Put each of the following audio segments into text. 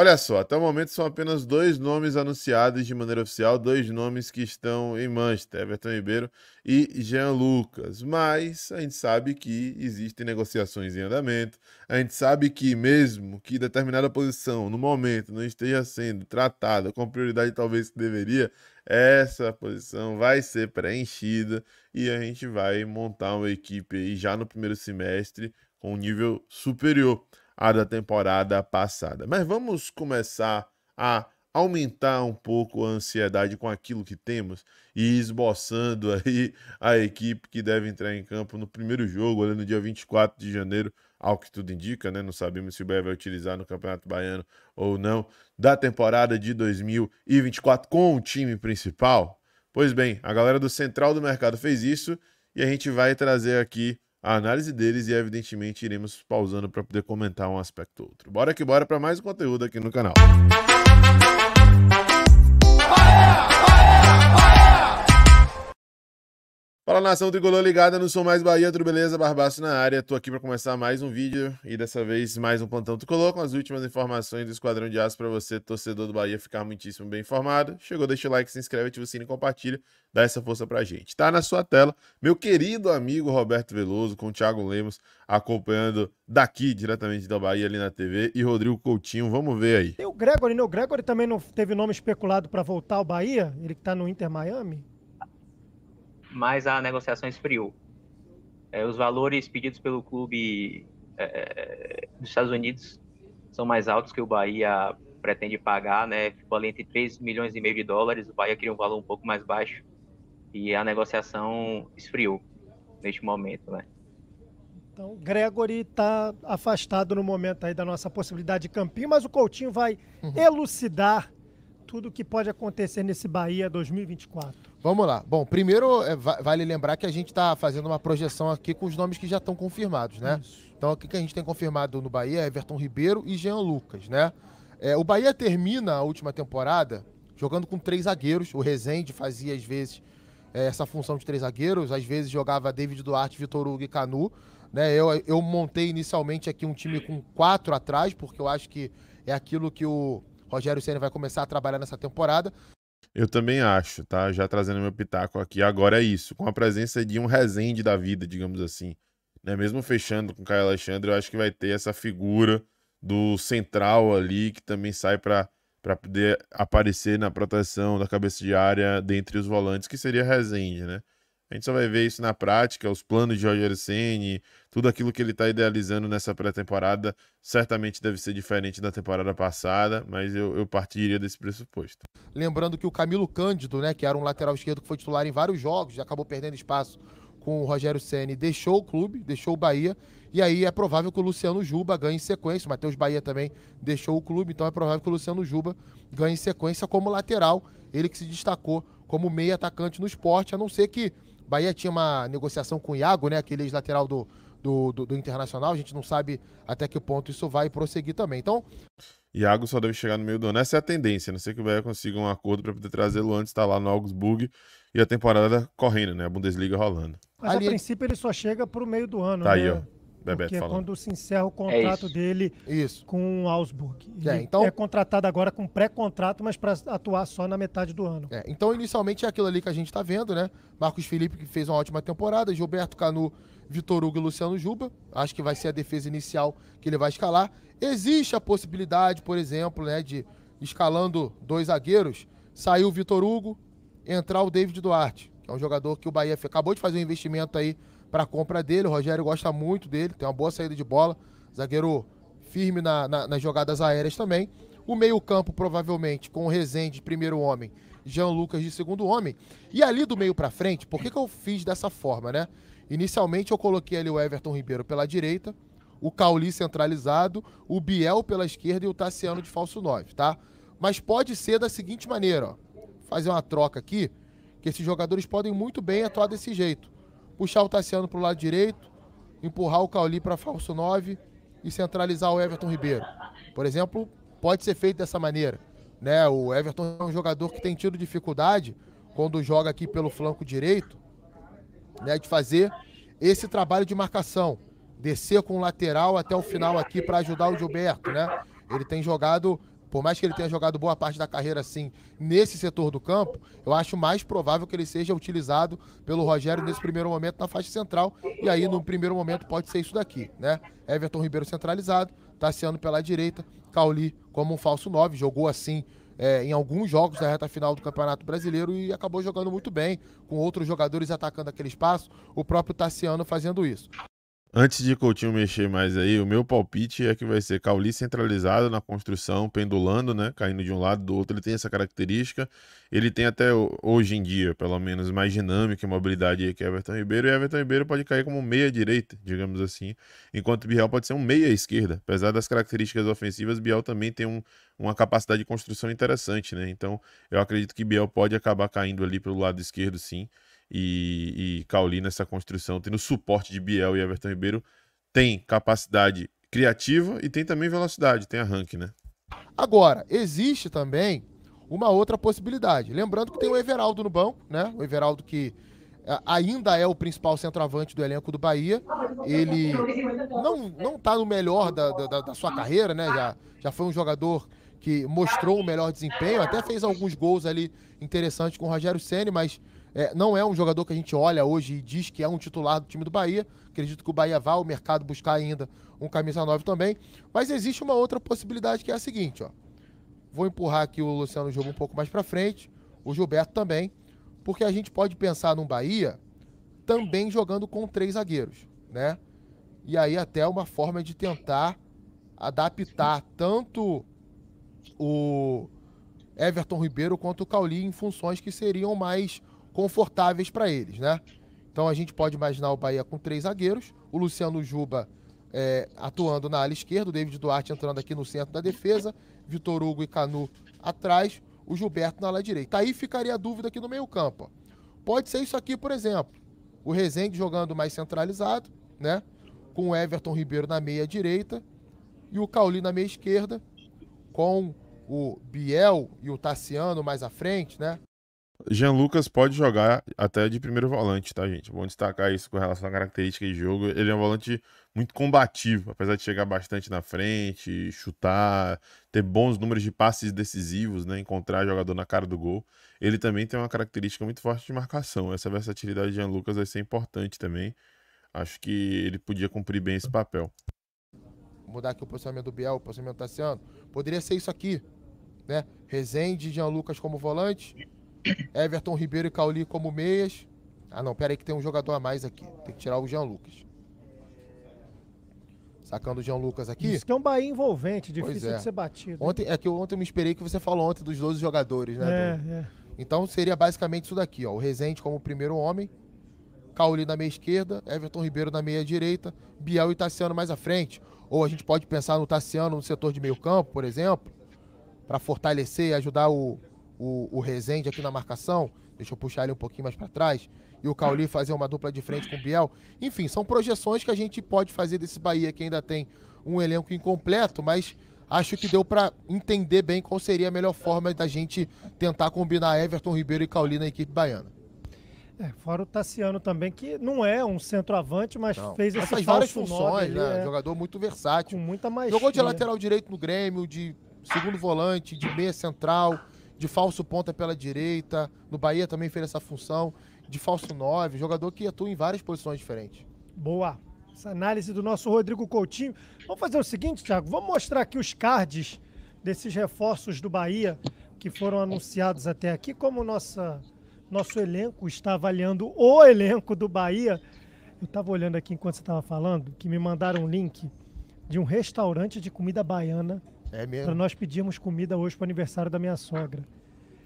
Olha só, até o momento são apenas dois nomes anunciados de maneira oficial, dois nomes que estão em Manchester, Everton Ribeiro e Jean Lucas. Mas a gente sabe que existem negociações em andamento, a gente sabe que mesmo que determinada posição no momento não esteja sendo tratada com a prioridade talvez que deveria, essa posição vai ser preenchida e a gente vai montar uma equipe aí já no primeiro semestre com um nível superior a da temporada passada. Mas vamos começar a aumentar um pouco a ansiedade com aquilo que temos e esboçando aí a equipe que deve entrar em campo no primeiro jogo, no dia 24 de janeiro, ao que tudo indica, né? Não sabemos se o Bahia vai utilizar no Campeonato Baiano ou não, da temporada de 2024 com o time principal. Pois bem, a galera do Central do Mercado fez isso e a gente vai trazer aqui a análise deles e, evidentemente, iremos pausando para poder comentar um aspecto ou outro. Bora que bora para mais conteúdo aqui no canal. Fala nação tricolor ligada, não sou mais Bahia, tudo beleza? Barbaço na área, tô aqui para começar mais um vídeo e dessa vez mais um plantão tricolor com as últimas informações do Esquadrão de Aço para você, torcedor do Bahia, ficar muitíssimo bem informado. Chegou, deixa o like, se inscreve, ativa o sino e compartilha, dá essa força pra gente. Tá na sua tela, meu querido amigo Roberto Veloso com o Thiago Lemos acompanhando daqui diretamente da Bahia ali na TV e Rodrigo Coutinho, vamos ver aí. Tem o Gregory, né? O Gregory também não teve nome especulado para voltar ao Bahia, ele que tá no Inter Miami mas a negociação esfriou. É, os valores pedidos pelo clube é, é, dos Estados Unidos são mais altos que o Bahia pretende pagar, né? Ficou ali entre 3 milhões e meio de dólares, o Bahia queria um valor um pouco mais baixo e a negociação esfriou neste momento, né? Então, Gregory está afastado no momento aí da nossa possibilidade de campinho, mas o Coutinho vai uhum. elucidar tudo que pode acontecer nesse Bahia 2024? Vamos lá. Bom, primeiro é, vale lembrar que a gente está fazendo uma projeção aqui com os nomes que já estão confirmados, né? Isso. Então, o que a gente tem confirmado no Bahia é Everton Ribeiro e Jean Lucas, né? É, o Bahia termina a última temporada jogando com três zagueiros. O Rezende fazia, às vezes, é, essa função de três zagueiros. Às vezes jogava David Duarte, Vitor Hugo e Canu. Né? Eu, eu montei inicialmente aqui um time com quatro atrás, porque eu acho que é aquilo que o Rogério Senna vai começar a trabalhar nessa temporada. Eu também acho, tá? Já trazendo meu pitaco aqui. Agora é isso, com a presença de um Rezende da vida, digamos assim. Né? Mesmo fechando com o Caio Alexandre, eu acho que vai ter essa figura do central ali, que também sai para para poder aparecer na proteção da cabeça de área dentre os volantes, que seria Rezende, né? A gente só vai ver isso na prática, os planos de Roger Ceni, tudo aquilo que ele está idealizando nessa pré-temporada certamente deve ser diferente da temporada passada, mas eu, eu, partiria desse pressuposto. Lembrando que o Camilo Cândido, né, que era um lateral esquerdo que foi titular em vários jogos, já acabou perdendo espaço com o Rogério Ceni, deixou o clube, deixou o Bahia, e aí é provável que o Luciano Juba ganhe sequência. O Matheus Bahia também deixou o clube, então é provável que o Luciano Juba ganhe sequência como lateral, ele que se destacou como meio atacante no esporte, a não ser que Bahia tinha uma negociação com o Iago, né? Aquele ex-lateral do, do, do, do, Internacional. A gente não sabe até que ponto isso vai prosseguir também. Então. Iago só deve chegar no meio do ano. Essa é a tendência. Não sei que o Bahia consiga um acordo para poder trazê-lo antes, está lá no Augsburg e a temporada correndo, né? A Bundesliga rolando. Mas Ali... a princípio ele só chega para o meio do ano. Tá né? aí, ó. Bebeto porque é falando. é quando se encerra o é contrato é isso. dele isso. com o Augsburg. É, ele é, então... é contratado agora com pré-contrato, mas para atuar só na metade do ano. É, então, inicialmente, é aquilo ali que a gente está vendo, né? Marcos Felipe, que fez uma ótima temporada, Gilberto Canu, Vitor Hugo e Luciano Juba. Acho que vai ser a defesa inicial que ele vai escalar. Existe a possibilidade, por exemplo, né, de escalando dois zagueiros, sair o Vitor Hugo, entrar o David Duarte, que é um jogador que o Bahia acabou de fazer um investimento aí para compra dele. O Rogério gosta muito dele, tem uma boa saída de bola. Zagueiro firme na, na, nas jogadas aéreas também. O meio-campo, provavelmente, com o Rezende, primeiro homem, Jean Lucas de segundo homem. E ali do meio para frente, por que, que eu fiz dessa forma, né? Inicialmente eu coloquei ali o Everton Ribeiro pela direita, o Cauli centralizado, o Biel pela esquerda e o Tassiano de falso 9, tá? Mas pode ser da seguinte maneira, ó. Fazer uma troca aqui, que esses jogadores podem muito bem atuar desse jeito puxar o Tassiano para o lado direito, empurrar o Cauli para falso 9 e centralizar o Everton Ribeiro. Por exemplo, pode ser feito dessa maneira. Né? O Everton é um jogador que tem tido dificuldade quando joga aqui pelo flanco direito, né, de fazer esse trabalho de marcação, descer com o lateral até o final aqui para ajudar o Gilberto, né? Ele tem jogado por mais que ele tenha jogado boa parte da carreira assim nesse setor do campo, eu acho mais provável que ele seja utilizado pelo Rogério nesse primeiro momento na faixa central. E aí, no primeiro momento, pode ser isso daqui, né? Everton Ribeiro centralizado, Tassiano pela direita, Cauli como um falso 9, jogou assim é, em alguns jogos da reta final do Campeonato Brasileiro e acabou jogando muito bem, com outros jogadores atacando aquele espaço, o próprio Tassiano fazendo isso. Antes de Coutinho mexer mais aí, o meu palpite é que vai ser Cauli centralizado na construção, pendulando, né? Caindo de um lado do outro. Ele tem essa característica. Ele tem até hoje em dia, pelo menos, mais dinâmica e mobilidade que Everton Ribeiro. E Everton Ribeiro pode cair como meia direita, digamos assim. Enquanto Biel pode ser um meia esquerda. Apesar das características ofensivas, Biel também tem um, uma capacidade de construção interessante, né? Então, eu acredito que Biel pode acabar caindo ali pelo lado esquerdo, sim e, e Cauli nessa construção, tendo suporte de Biel e Everton Ribeiro, tem capacidade criativa e tem também velocidade, tem arranque, né? Agora, existe também uma outra possibilidade. Lembrando que tem o Everaldo no banco, né? O Everaldo que é, ainda é o principal centroavante do elenco do Bahia. Ele não, não tá no melhor da, da, da sua carreira, né? Já, já foi um jogador que mostrou o um melhor desempenho, até fez alguns gols ali interessantes com o Rogério Ceni, mas é, não é um jogador que a gente olha hoje e diz que é um titular do time do Bahia. Acredito que o Bahia vá ao mercado buscar ainda um camisa 9 também. Mas existe uma outra possibilidade que é a seguinte, ó. Vou empurrar aqui o Luciano Jogo um pouco mais para frente, o Gilberto também, porque a gente pode pensar num Bahia também jogando com três zagueiros, né? E aí até uma forma de tentar adaptar tanto o Everton Ribeiro quanto o Cauli em funções que seriam mais confortáveis para eles, né? Então a gente pode imaginar o Bahia com três zagueiros, o Luciano Juba é, atuando na ala esquerda, o David Duarte entrando aqui no centro da defesa, Vitor Hugo e Canu atrás, o Gilberto na ala direita. Aí ficaria a dúvida aqui no meio-campo. Pode ser isso aqui, por exemplo. O Rezende jogando mais centralizado, né? Com o Everton Ribeiro na meia direita e o Cauli na meia esquerda, com o Biel e o Tassiano mais à frente, né? Jean Lucas pode jogar até de primeiro volante, tá, gente? É bom destacar isso com relação à característica de jogo. Ele é um volante muito combativo, apesar de chegar bastante na frente, chutar, ter bons números de passes decisivos, né? Encontrar jogador na cara do gol. Ele também tem uma característica muito forte de marcação. Essa versatilidade de Jean Lucas vai ser importante também. Acho que ele podia cumprir bem esse papel. Mudar aqui o posicionamento do Biel, o posicionamento do Tassiano. Poderia ser isso aqui, né? Rezende e Jean Lucas como volante Everton Ribeiro e Cauli como meias. Ah, não, pera aí que tem um jogador a mais aqui. Tem que tirar o Jean Lucas. Sacando o Jean Lucas aqui. Isso que é um Bahia envolvente, difícil é. de ser batido. Ontem, né? é que ontem eu me esperei que você falou ontem dos 12 jogadores, né? É, do... é. Então seria basicamente isso daqui, ó. O Rezende como primeiro homem, Cauli na meia esquerda, Everton Ribeiro na meia direita, Biel e Tassiano mais à frente. Ou a gente pode pensar no Tassiano no setor de meio campo, por exemplo, para fortalecer e ajudar o, o, o Rezende aqui na marcação, deixa eu puxar ele um pouquinho mais para trás, e o Cauli fazer uma dupla de frente com o Biel. Enfim, são projeções que a gente pode fazer desse Bahia que ainda tem um elenco incompleto, mas acho que deu para entender bem qual seria a melhor forma da gente tentar combinar Everton Ribeiro e Cauli na equipe baiana. É, fora o Tassiano também, que não é um centroavante, mas não. fez esse várias funções, nove, né? É... Jogador muito versátil. Com muita Jogou de lateral direito no Grêmio, de segundo volante, de meia central, de falso ponta pela direita. No Bahia também fez essa função de falso 9, jogador que atua em várias posições diferentes. Boa. Essa análise do nosso Rodrigo Coutinho. Vamos fazer o seguinte, Thiago, vamos mostrar aqui os cards desses reforços do Bahia que foram anunciados até aqui, como nossa nosso elenco está avaliando o elenco do Bahia. Eu estava olhando aqui enquanto você estava falando, que me mandaram um link de um restaurante de comida baiana é mesmo? Pra nós pedirmos comida hoje pro aniversário da minha sogra.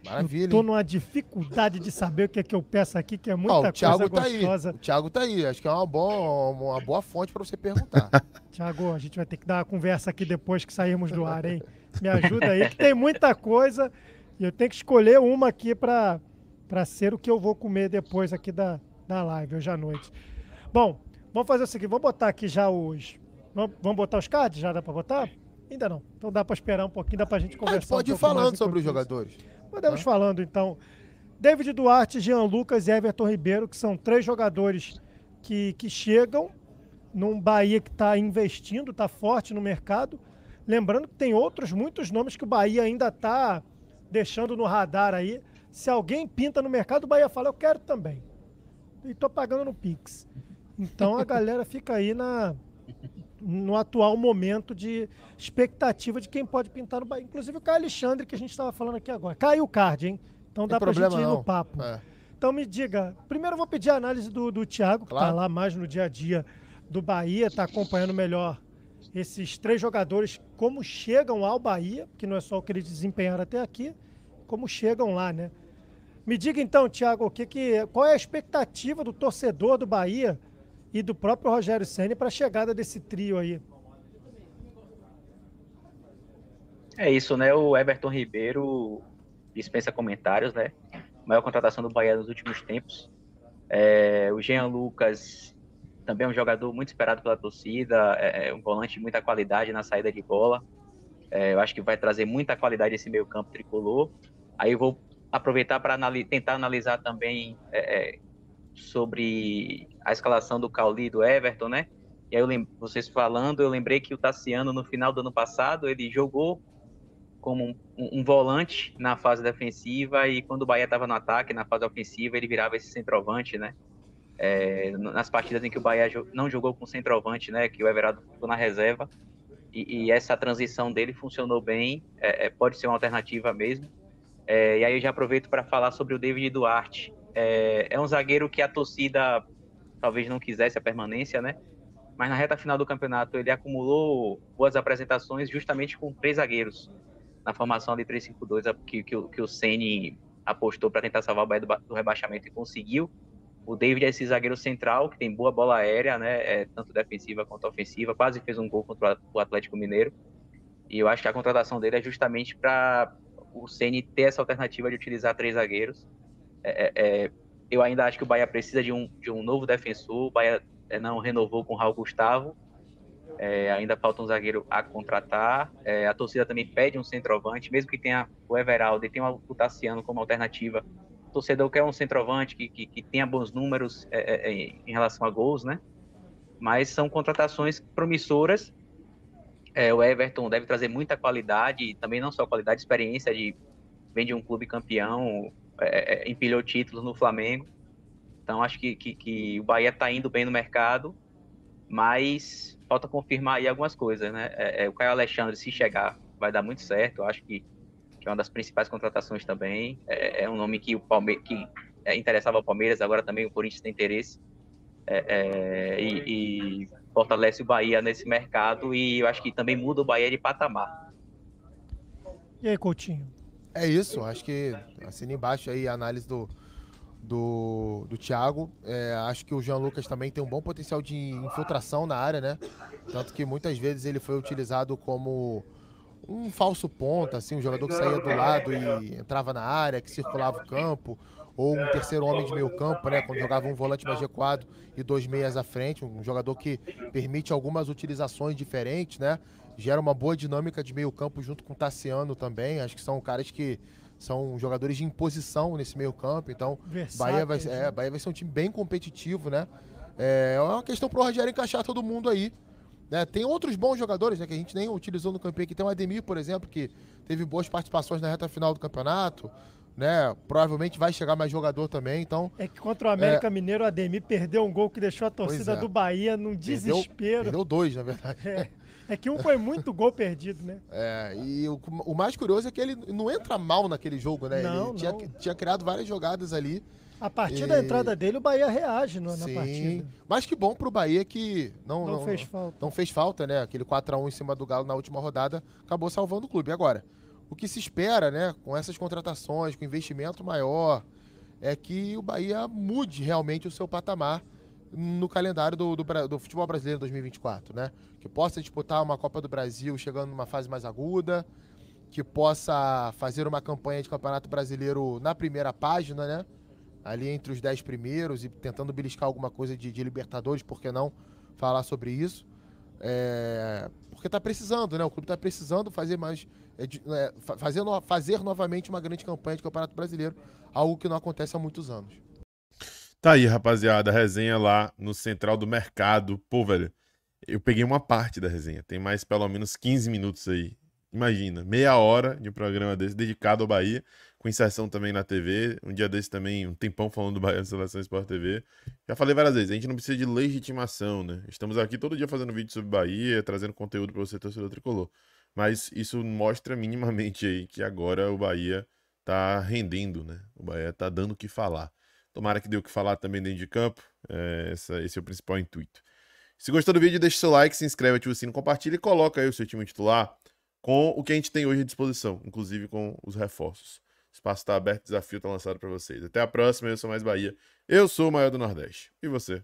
Maravilha. Eu tô numa dificuldade de saber o que é que eu peço aqui, que é muita Ó, o Thiago coisa tá gostosa. Aí. O Thiago tá aí, acho que é uma boa, uma boa fonte para você perguntar. Thiago, a gente vai ter que dar uma conversa aqui depois que sairmos do ar, hein? Me ajuda aí, que tem muita coisa e eu tenho que escolher uma aqui para ser o que eu vou comer depois aqui da, da live, hoje à noite. Bom, vamos fazer o seguinte, vamos botar aqui já os... Vamos botar os cards? Já dá para botar? Ainda não. Então dá para esperar um pouquinho, dá para a gente conversar. Mas pode um ir falando sobre os jogadores. Podemos ah. falando, então. David Duarte, Jean Lucas e Everton Ribeiro, que são três jogadores que, que chegam num Bahia que está investindo, está forte no mercado. Lembrando que tem outros muitos nomes que o Bahia ainda está deixando no radar aí. Se alguém pinta no mercado, o Bahia fala, eu quero também. E estou pagando no Pix. Então a galera fica aí na, no atual momento de expectativa de quem pode pintar o Bahia. Inclusive o Caio Alexandre, que a gente estava falando aqui agora. Caiu o card, hein? Então dá para gente ir não. no papo. É. Então me diga, primeiro eu vou pedir a análise do, do Thiago, que está claro. lá mais no dia a dia do Bahia, está acompanhando melhor esses três jogadores, como chegam ao Bahia, que não é só o que eles desempenharam até aqui, como chegam lá, né? Me diga então, Thiago, o que, que, qual é a expectativa do torcedor do Bahia e do próprio Rogério Ceni para a chegada desse trio aí. É isso, né? O Everton Ribeiro dispensa comentários, né? Maior contratação do Bahia nos últimos tempos. É, o Jean Lucas também é um jogador muito esperado pela torcida, é, é um volante de muita qualidade na saída de bola. É, eu acho que vai trazer muita qualidade esse meio-campo tricolor. Aí eu vou aproveitar para anali tentar analisar também é, é sobre a escalação do Cauli e do Everton, né? E aí lembro, vocês falando, eu lembrei que o Tassiano, no final do ano passado, ele jogou como um, um volante na fase defensiva e quando o Bahia estava no ataque, na fase ofensiva, ele virava esse centroavante, né? É, nas partidas em que o Bahia não jogou com centroavante, né, que o Everardo ficou na reserva, e, e essa transição dele funcionou bem, é, é, pode ser uma alternativa mesmo. É, e aí eu já aproveito para falar sobre o David Duarte. É, é um zagueiro que a torcida talvez não quisesse a permanência, né? Mas na reta final do campeonato ele acumulou boas apresentações justamente com três zagueiros na formação de 3-5-2 que, que, que o Ceni apostou para tentar salvar o Bahia do, do, rebaixamento e conseguiu. O David é esse zagueiro central que tem boa bola aérea, né? É, tanto defensiva quanto ofensiva, quase fez um gol contra o Atlético Mineiro. E eu acho que a contratação dele é justamente para o Ceni ter essa alternativa de utilizar três zagueiros. É, é, é eu ainda acho que o Bahia precisa de um, de um novo defensor. O Bahia é, não renovou com o Raul Gustavo. É, ainda falta um zagueiro a contratar. É, a torcida também pede um centroavante, mesmo que tenha o Everaldo e tenha o Tassiano como alternativa. O torcedor quer um centroavante que, que, que tenha bons números é, é, é em relação a gols, né? Mas são contratações promissoras. o Everton deve trazer muita qualidade, também não só qualidade, experiência de vem de um clube campeão, é, é, empilhou títulos no Flamengo. Então acho que, que, que o Bahia está indo bem no mercado, mas falta confirmar aí algumas coisas, né? É, é, o Caio Alexandre, se chegar, vai dar muito certo. Eu acho que, que é uma das principais contratações também. É, é um nome que o Palme que é, interessava o Palmeiras, agora também o Corinthians tem interesse. E, e, fortalece o Bahia nesse mercado e eu acho que também muda o Bahia de patamar. E aí, Coutinho? É isso, acho que assina embaixo aí a análise do, do, do Thiago. É, acho que o Jean Lucas também tem um bom potencial de infiltração na área, né? Tanto que muitas vezes ele foi utilizado como um falso ponta, assim, um jogador que saía do lado e entrava na área, que circulava o campo, ou um terceiro homem de meio campo, né? Quando jogava um volante mais recuado e dois meias à frente, um jogador que permite algumas utilizações diferentes, né? gera uma boa dinâmica de meio campo junto com o Tassiano também. Acho que são caras que são jogadores de imposição nesse meio campo. Então, Versátil, Bahia vai, né? é, Bahia vai ser um time bem competitivo, né? É, é uma questão pro Rogério encaixar todo mundo aí. Né? Tem outros bons jogadores né, que a gente nem utilizou no campeonato. Que tem o Ademir, por exemplo, que teve boas participações na reta final do campeonato. Né? Provavelmente vai chegar mais jogador também, então... É que contra o América é... Mineiro, o Ademir perdeu um gol que deixou a torcida é. do Bahia num desespero. Perdeu, perdeu dois, na verdade. É. É que um foi muito gol perdido, né? É, e o, o, mais curioso é que ele não entra mal naquele jogo, né? Não, ele não. Tinha, tinha criado várias jogadas ali. A partir e... da entrada dele, o Bahia reage no, na partida. Mas que bom pro Bahia que não, não, não fez falta. Não fez falta, né? Aquele 4 a 1 em cima do Galo na última rodada acabou salvando o clube. Agora, o que se espera, né, com essas contratações, com investimento maior, é que o Bahia mude realmente o seu patamar no calendário do, do, do, futebol brasileiro 2024, né? Que possa disputar uma Copa do Brasil chegando numa fase mais aguda, que possa fazer uma campanha de Campeonato Brasileiro na primeira página, né? Ali entre os dez primeiros e tentando beliscar alguma coisa de, de Libertadores, por que não falar sobre isso? É, porque está precisando, né? O clube está precisando fazer mais, é, é, fazer, fazer novamente uma grande campanha de Campeonato Brasileiro, algo que não acontece há muitos anos. Tá aí, rapaziada, a resenha lá no Central do Mercado. Pô, velho, eu peguei uma parte da resenha. Tem mais pelo menos 15 minutos aí. Imagina, meia hora de um programa desse dedicado ao Bahia, com inserção também na TV. Um dia desse também, um tempão falando do Bahia na Seleção Sport TV. Já falei várias vezes, a gente não precisa de legitimação, né? Estamos aqui todo dia fazendo vídeo sobre Bahia, trazendo conteúdo para você, torcedor tricolor. Mas isso mostra minimamente aí que agora o Bahia tá rendendo, né? O Bahia tá dando o que falar. Tomara que dê o que falar também dentro de campo. É, essa, esse é o principal intuito. Se gostou do vídeo, deixa seu like, se inscreve, ativa o sino, compartilha e coloca aí o seu time titular com o que a gente tem hoje à disposição, inclusive com os reforços. O espaço está aberto, o desafio está lançado para vocês. Até a próxima, eu sou Mais Bahia, eu sou o maior do Nordeste. E você?